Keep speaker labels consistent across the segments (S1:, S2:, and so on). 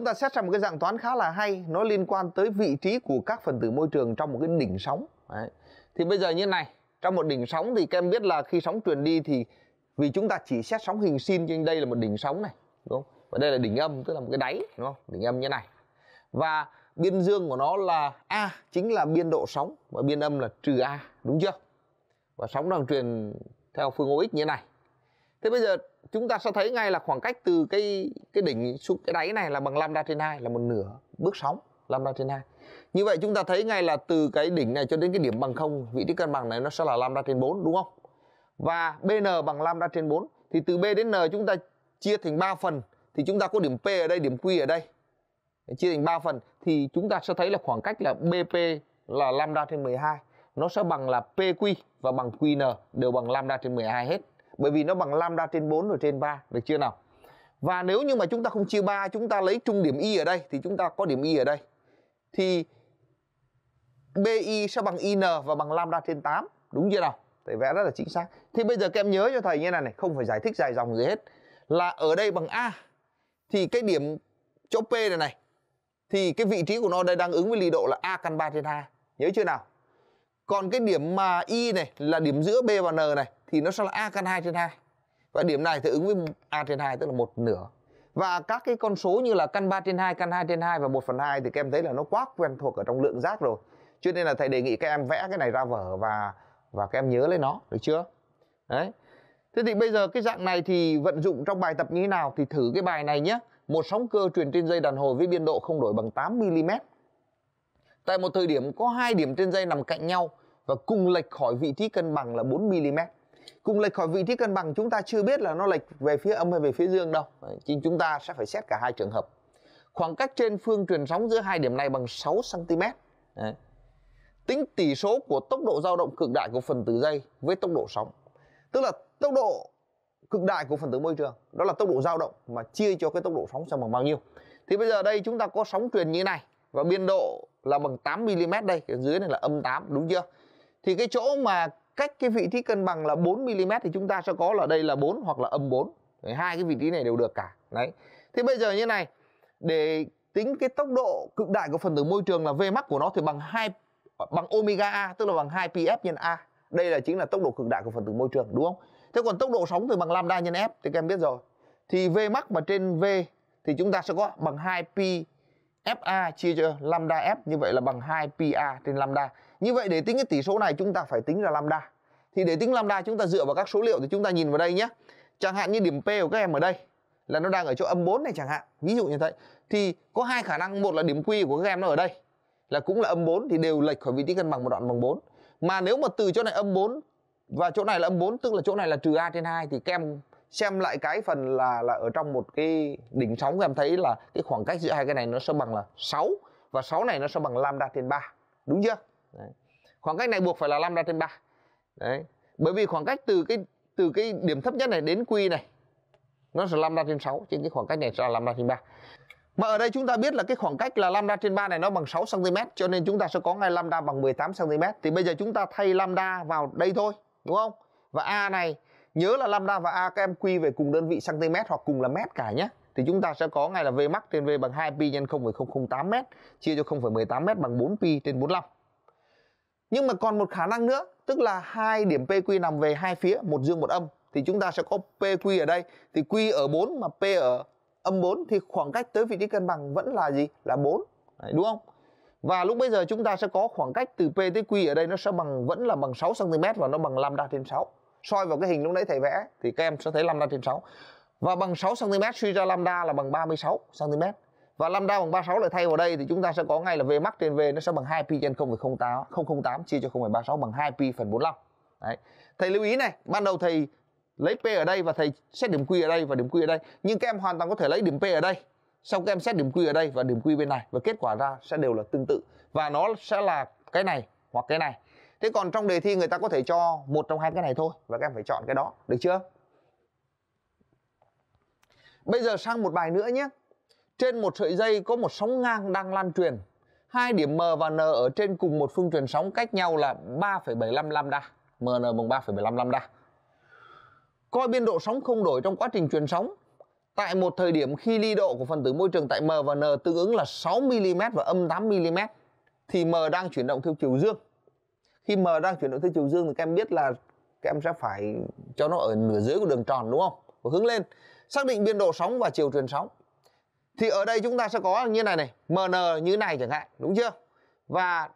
S1: chúng ta xét ra một cái dạng toán khá là hay nó liên quan tới vị trí của các phần tử môi trường trong một cái đỉnh sóng Đấy. thì bây giờ như này trong một đỉnh sóng thì các em biết là khi sóng truyền đi thì vì chúng ta chỉ xét sóng hình sin trên đây là một đỉnh sóng này đúng không và đây là đỉnh âm tức là một cái đáy đúng không đỉnh âm như này và biên dương của nó là a chính là biên độ sóng và biên âm là trừ a đúng chưa và sóng đang truyền theo phương Ox như này thế bây giờ chúng ta sẽ thấy ngay là khoảng cách từ cái cái đỉnh xuống cái đáy này là bằng lambda trên 2 là một nửa bước sóng lambda trên 2. Như vậy chúng ta thấy ngay là từ cái đỉnh này cho đến cái điểm bằng không vị trí cân bằng này nó sẽ là lambda trên 4 đúng không? Và BN bằng lambda trên 4 thì từ B đến N chúng ta chia thành 3 phần thì chúng ta có điểm P ở đây, điểm Q ở đây. Chia thành 3 phần thì chúng ta sẽ thấy là khoảng cách là BP là lambda trên 12 nó sẽ bằng là PQ và bằng QN đều bằng lambda trên 12 hết bởi vì nó bằng lambda trên 4 rồi trên 3 được chưa nào và nếu như mà chúng ta không chia 3 chúng ta lấy trung điểm y ở đây thì chúng ta có điểm y ở đây thì BI sẽ bằng IN và bằng lambda trên 8 đúng chưa nào thầy vẽ rất là chính xác thì bây giờ các em nhớ cho thầy như này này không phải giải thích dài dòng gì hết là ở đây bằng A thì cái điểm chỗ P này này thì cái vị trí của nó đây đang ứng với ly độ là A căn 3 trên 2 nhớ chưa nào còn cái điểm mà Y này là điểm giữa B và N này thì nó sẽ là a căn 2 trên 2 và điểm này thì ứng với a trên 2 tức là một nửa và các cái con số như là căn 3 trên 2, căn 2 trên 2 và 1 phần 2 thì các em thấy là nó quá quen thuộc ở trong lượng giác rồi cho nên là thầy đề nghị các em vẽ cái này ra vở và và các em nhớ lấy nó được chưa đấy thế thì bây giờ cái dạng này thì vận dụng trong bài tập như thế nào thì thử cái bài này nhé một sóng cơ truyền trên dây đàn hồi với biên độ không đổi bằng 8 mm tại một thời điểm có hai điểm trên dây nằm cạnh nhau và cùng lệch khỏi vị trí cân bằng là 4 mm cùng lệch khỏi vị trí cân bằng chúng ta chưa biết là nó lệch về phía âm hay về phía dương đâu chính chúng ta sẽ phải xét cả hai trường hợp khoảng cách trên phương truyền sóng giữa hai điểm này bằng 6 cm Đấy. tính tỷ số của tốc độ dao động cực đại của phần tử dây với tốc độ sóng tức là tốc độ cực đại của phần tử môi trường đó là tốc độ dao động mà chia cho cái tốc độ sóng xem bằng bao nhiêu thì bây giờ đây chúng ta có sóng truyền như thế này và biên độ là bằng 8 mm đây ở dưới này là âm 8 đúng chưa thì cái chỗ mà cách cái vị trí cân bằng là 4 mm thì chúng ta sẽ có là đây là 4 hoặc là âm 4. Đấy, hai cái vị trí này đều được cả. Đấy. Thế bây giờ như này, để tính cái tốc độ cực đại của phần tử môi trường là v max của nó thì bằng 2 bằng omega A tức là bằng 2 pf nhân A. Đây là chính là tốc độ cực đại của phần tử môi trường đúng không? Thế còn tốc độ sóng thì bằng lambda nhân F thì các em biết rồi. Thì v max mà trên V thì chúng ta sẽ có bằng 2 pi FA chia cho lambda F như vậy là bằng 2 PA trên lambda. Như vậy để tính cái tỷ số này chúng ta phải tính ra lambda. Thì để tính lambda chúng ta dựa vào các số liệu thì chúng ta nhìn vào đây nhé. Chẳng hạn như điểm P của các em ở đây là nó đang ở chỗ âm 4 này chẳng hạn. Ví dụ như thế. Thì có hai khả năng, một là điểm Q của các em nó ở đây là cũng là âm 4 thì đều lệch khỏi vị trí cân bằng một đoạn bằng 4. Mà nếu mà từ chỗ này âm 4 và chỗ này là âm 4 tức là chỗ này là trừ A trên 2 thì các em xem lại cái phần là là ở trong một cái đỉnh sóng em thấy là cái khoảng cách giữa hai cái này nó sẽ bằng là 6 và 6 này nó sẽ bằng lambda trên 3 đúng chưa đấy. khoảng cách này buộc phải là lambda trên 3 đấy bởi vì khoảng cách từ cái từ cái điểm thấp nhất này đến q này nó sẽ lambda trên 6 trên cái khoảng cách này sẽ là lambda trên 3 mà ở đây chúng ta biết là cái khoảng cách là lambda trên 3 này nó bằng 6 cm cho nên chúng ta sẽ có ngay lambda bằng 18 cm thì bây giờ chúng ta thay lambda vào đây thôi đúng không và a này nhớ là lambda và a các em quy về cùng đơn vị cm hoặc cùng là mét cả nhé thì chúng ta sẽ có ngay là v max trên v bằng 2 pi nhân 0,008 m chia cho 0,18 m bằng 4 pi trên 45. Nhưng mà còn một khả năng nữa, tức là hai điểm PQ nằm về hai phía, một dương một âm thì chúng ta sẽ có PQ ở đây thì Q ở 4 mà P ở âm 4 thì khoảng cách tới vị trí cân bằng vẫn là gì? Là 4. Đấy, đúng không? Và lúc bây giờ chúng ta sẽ có khoảng cách từ P tới Q ở đây nó sẽ bằng vẫn là bằng 6 cm và nó bằng lambda trên 6 soi vào cái hình lúc nãy thầy vẽ thì các em sẽ thấy lambda trên 6 và bằng 6 cm suy ra lambda là bằng 36 cm và lambda bằng 36 lại thay vào đây thì chúng ta sẽ có ngay là v max trên v nó sẽ bằng 2 pi trên 0,08 008 chia cho 0,36 bằng 2 pi phần 45 đấy thầy lưu ý này ban đầu thầy lấy p ở đây và thầy xét điểm q ở đây và điểm q ở đây nhưng các em hoàn toàn có thể lấy điểm p ở đây sau các em xét điểm q ở đây và điểm q bên này và kết quả ra sẽ đều là tương tự và nó sẽ là cái này hoặc cái này thế còn trong đề thi người ta có thể cho một trong hai cái này thôi và các em phải chọn cái đó được chưa bây giờ sang một bài nữa nhé trên một sợi dây có một sóng ngang đang lan truyền hai điểm M và N ở trên cùng một phương truyền sóng cách nhau là 3,75 lambda MN bằng 3,75 lambda coi biên độ sóng không đổi trong quá trình truyền sóng tại một thời điểm khi ly độ của phần tử môi trường tại M và N tương ứng là 6 mm và âm 8 mm thì M đang chuyển động theo chiều dương khi m đang chuyển động theo chiều dương thì các em biết là các em sẽ phải cho nó ở nửa dưới của đường tròn đúng không và hướng lên xác định biên độ sóng và chiều truyền sóng thì ở đây chúng ta sẽ có như này này mn như này chẳng hạn đúng chưa và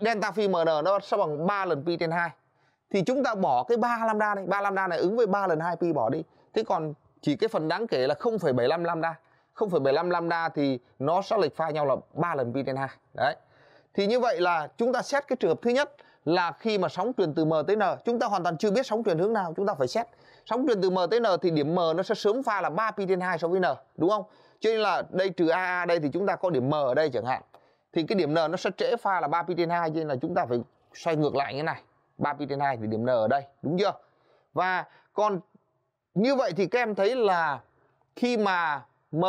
S1: delta phi mn nó sẽ bằng 3 lần pi trên 2 thì chúng ta bỏ cái 3 lambda này 3 lambda này ứng với 3 lần 2 pi bỏ đi thế còn chỉ cái phần đáng kể là 0,75 lambda 0,75 lambda thì nó sẽ lệch pha nhau là 3 lần pi trên 2 đấy thì như vậy là chúng ta xét cái trường hợp thứ nhất là khi mà sóng truyền từ M tới N chúng ta hoàn toàn chưa biết sóng truyền hướng nào chúng ta phải xét sóng truyền từ M tới N thì điểm M nó sẽ sớm pha là 3 pi trên 2 so với N đúng không cho nên là đây trừ AA đây thì chúng ta có điểm M ở đây chẳng hạn thì cái điểm N nó sẽ trễ pha là 3 pi trên 2 cho nên là chúng ta phải xoay ngược lại như thế này 3 pi trên 2 thì điểm N ở đây đúng chưa và còn như vậy thì các em thấy là khi mà M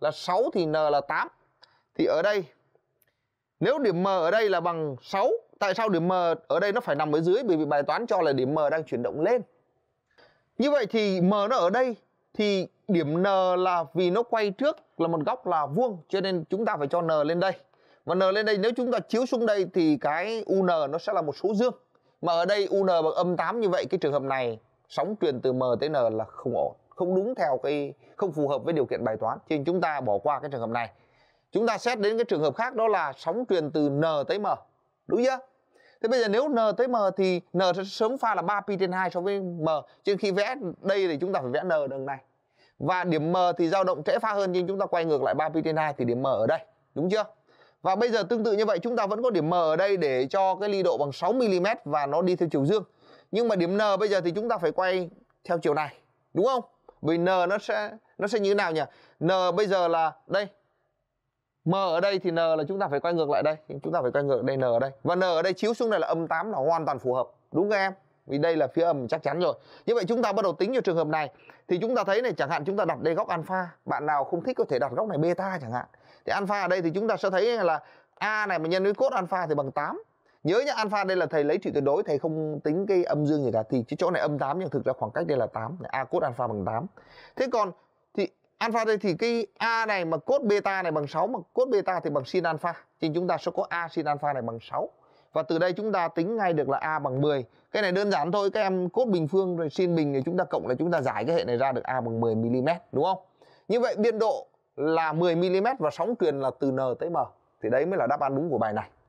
S1: là 6 thì N là 8 thì ở đây nếu điểm M ở đây là bằng 6, tại sao điểm M ở đây nó phải nằm ở dưới bởi vì bài toán cho là điểm M đang chuyển động lên. Như vậy thì M nó ở đây thì điểm N là vì nó quay trước là một góc là vuông cho nên chúng ta phải cho N lên đây. Và N lên đây nếu chúng ta chiếu xuống đây thì cái UN nó sẽ là một số dương. Mà ở đây UN bằng âm 8 như vậy cái trường hợp này sóng truyền từ M tới N là không ổn, không đúng theo cái không phù hợp với điều kiện bài toán cho nên chúng ta bỏ qua cái trường hợp này chúng ta xét đến cái trường hợp khác đó là sóng truyền từ n tới m đúng chưa thế bây giờ nếu n tới m thì n sẽ sớm pha là 3 pi trên 2 so với m Trên khi vẽ đây thì chúng ta phải vẽ n đường này và điểm m thì dao động trễ pha hơn nhưng chúng ta quay ngược lại 3 pi trên 2 thì điểm m ở đây đúng chưa và bây giờ tương tự như vậy chúng ta vẫn có điểm m ở đây để cho cái ly độ bằng 6 mm và nó đi theo chiều dương nhưng mà điểm n bây giờ thì chúng ta phải quay theo chiều này đúng không vì n nó sẽ nó sẽ như thế nào nhỉ n bây giờ là đây M ở đây thì N là chúng ta phải quay ngược lại đây Chúng ta phải quay ngược đây N ở đây Và N ở đây chiếu xuống này là âm 8 là hoàn toàn phù hợp Đúng không em? Vì đây là phía âm chắc chắn rồi Như vậy chúng ta bắt đầu tính cho trường hợp này Thì chúng ta thấy này chẳng hạn chúng ta đặt đây góc alpha Bạn nào không thích có thể đặt góc này beta chẳng hạn Thì alpha ở đây thì chúng ta sẽ thấy là A này mà nhân với cốt alpha thì bằng 8 Nhớ nhá alpha đây là thầy lấy trị tuyệt đối Thầy không tính cái âm dương gì cả Thì chỗ này âm 8 nhưng thực ra khoảng cách đây là 8 A cốt alpha bằng 8 Thế còn alpha đây thì cái A này mà cốt beta này bằng 6 mà cốt beta thì bằng sin alpha thì chúng ta sẽ có A sin alpha này bằng 6 và từ đây chúng ta tính ngay được là A bằng 10 cái này đơn giản thôi các em cốt bình phương rồi sin bình thì chúng ta cộng là chúng ta giải cái hệ này ra được A bằng 10 mm đúng không như vậy biên độ là 10 mm và sóng truyền là từ N tới M thì đấy mới là đáp án đúng của bài này